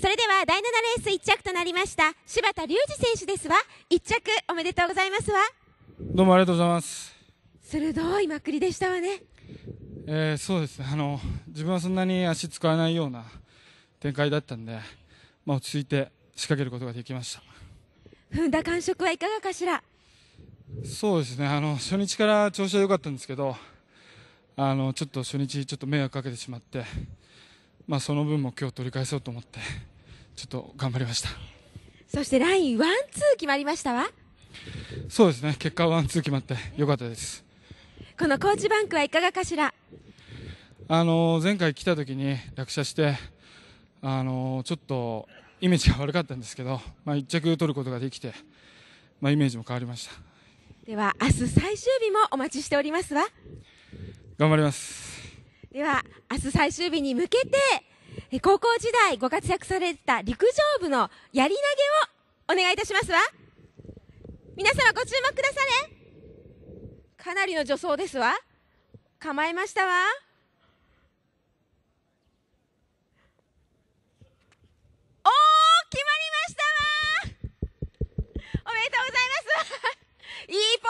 それでは第7レース1着となりました柴田隆二選手ですわ1着おめでとうございますわどうもありがとうございます鋭いまくりでしたわねえー、そうですねあの自分はそんなに足使わないような展開だったんで、まあ、落ち着いて仕掛けることができました踏んだ感触はいかがかしらそうですねあの初日から調子は良かったんですけどあのちょっと初日ちょっと迷惑かけてしまってまあ、その分も今日取り返そうと思って ちょっと頑張りましたそしてラインワンツー決まりましたわそうですね結果ワンツー決まってよかったですこのコーチバンクはいかがかしらあの前回来た時に落車してあのちょっとイメージが悪かったんですけど、まあ、1着取ることができて、まあ、イメージも変わりましたでは明日最終日もお待ちしておりますわ頑張りますでは、明日最終日に向けて、高校時代ご活躍されてた陸上部のやり投げをお願いいたしますわ。皆様ご注目くだされ。かなりの助走ですわ。構えましたわ。おー、決まりましたわ。おめでとうございます。いいポ